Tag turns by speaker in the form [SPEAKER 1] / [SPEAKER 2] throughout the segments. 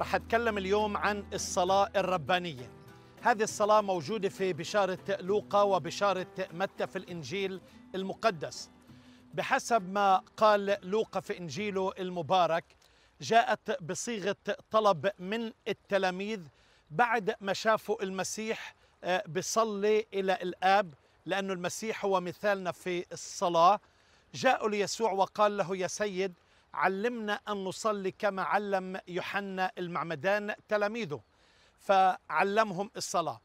[SPEAKER 1] رح أتكلم اليوم عن الصلاة الربانية هذه الصلاة موجودة في بشارة لوقا وبشارة متى في الإنجيل المقدس بحسب ما قال لوقا في إنجيله المبارك جاءت بصيغة طلب من التلاميذ بعد ما شافوا المسيح آه، بصلي إلى الآب لأن المسيح هو مثالنا في الصلاة جاءوا ليسوع وقال له يا سيد علمنا أن نصلي كما علم يوحنا المعمدان تلاميذه فعلمهم الصلاة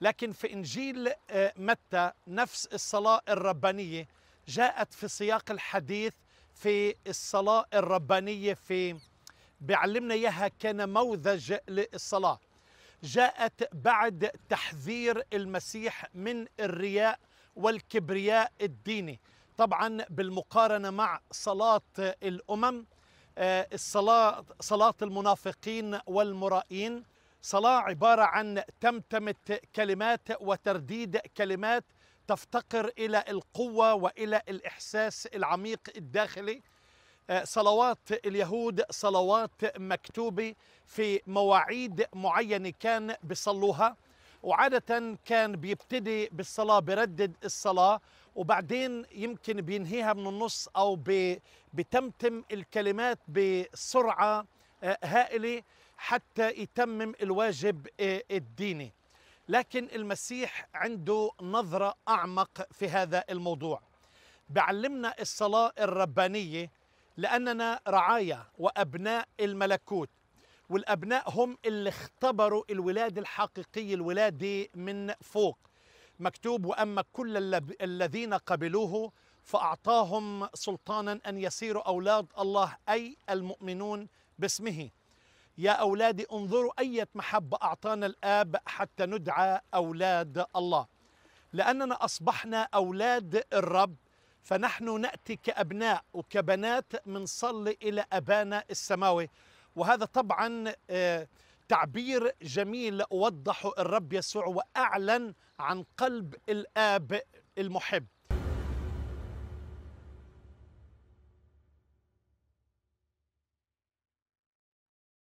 [SPEAKER 1] لكن في إنجيل آه، متى نفس الصلاة الربانية جاءت في سياق الحديث في الصلاة الربانية في بيعلمنا إياها كان موذج للصلاة جاءت بعد تحذير المسيح من الرياء والكبرياء الديني طبعا بالمقارنة مع صلاة الأمم آه، الصلاة صلاة المنافقين والمرائين صلاة عبارة عن تمتمة كلمات وترديد كلمات تفتقر إلى القوة وإلى الإحساس العميق الداخلي آه، صلوات اليهود صلوات مكتوبة في مواعيد معينة كان بيصلوها وعادة كان بيبتدي بالصلاة بردد الصلاة وبعدين يمكن بينهيها من النص أو بتمتم الكلمات بسرعة آه، هائلة حتى يتمم الواجب آه، الديني لكن المسيح عنده نظرة أعمق في هذا الموضوع بعلمنا الصلاة الربانية لأننا رعايا وأبناء الملكوت والأبناء هم اللي اختبروا الولاد الحقيقي الولادة من فوق مكتوب وأما كل الذين قبلوه فأعطاهم سلطانا أن يسيروا أولاد الله أي المؤمنون باسمه يا أولادي انظروا أية محبة أعطانا الآب حتى ندعى أولاد الله لأننا أصبحنا أولاد الرب فنحن نأتي كأبناء وكبنات من صلي إلى أبانا السماوي وهذا طبعا آه، تعبير جميل وضحه الرب يسوع واعلن عن قلب الاب المحب